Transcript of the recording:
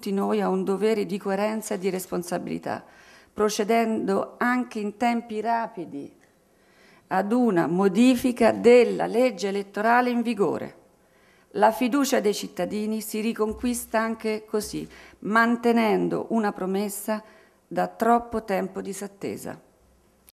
tutti noi a un dovere di coerenza e di responsabilità, procedendo anche in tempi rapidi ad una modifica della legge elettorale in vigore. La fiducia dei cittadini si riconquista anche così, mantenendo una promessa da troppo tempo disattesa.